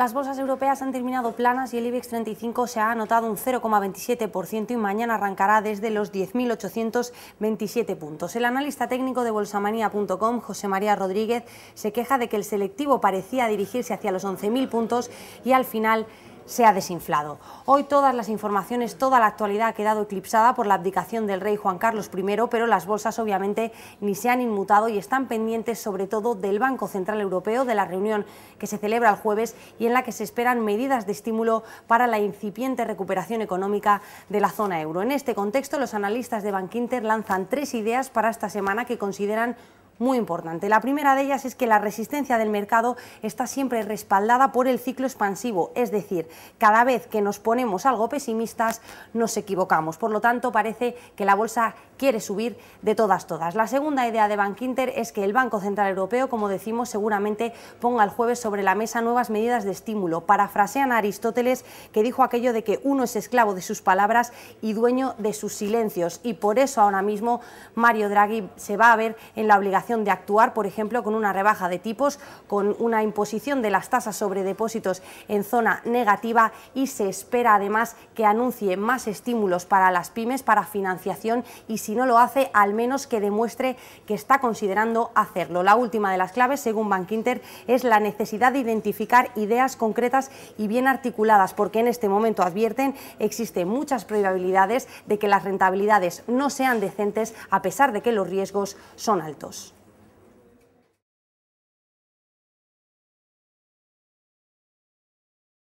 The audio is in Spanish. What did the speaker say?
Las bolsas europeas han terminado planas y el IBEX 35 se ha anotado un 0,27% y mañana arrancará desde los 10.827 puntos. El analista técnico de bolsamanía.com, José María Rodríguez, se queja de que el selectivo parecía dirigirse hacia los 11.000 puntos y al final se ha desinflado. Hoy todas las informaciones, toda la actualidad ha quedado eclipsada por la abdicación del rey Juan Carlos I, pero las bolsas obviamente ni se han inmutado y están pendientes sobre todo del Banco Central Europeo, de la reunión que se celebra el jueves y en la que se esperan medidas de estímulo para la incipiente recuperación económica de la zona euro. En este contexto, los analistas de Bankinter lanzan tres ideas para esta semana que consideran muy importante. La primera de ellas es que la resistencia del mercado está siempre respaldada por el ciclo expansivo, es decir, cada vez que nos ponemos algo pesimistas nos equivocamos. Por lo tanto, parece que la bolsa quiere subir de todas todas. La segunda idea de Bank Inter es que el Banco Central Europeo, como decimos, seguramente ponga el jueves sobre la mesa nuevas medidas de estímulo. Parafrasean a Aristóteles que dijo aquello de que uno es esclavo de sus palabras y dueño de sus silencios y por eso ahora mismo Mario Draghi se va a ver en la obligación de actuar, por ejemplo, con una rebaja de tipos, con una imposición de las tasas sobre depósitos en zona negativa y se espera además que anuncie más estímulos para las pymes, para financiación y si no lo hace, al menos que demuestre que está considerando hacerlo. La última de las claves, según Bank Inter, es la necesidad de identificar ideas concretas y bien articuladas, porque en este momento, advierten, existen muchas probabilidades de que las rentabilidades no sean decentes a pesar de que los riesgos son altos.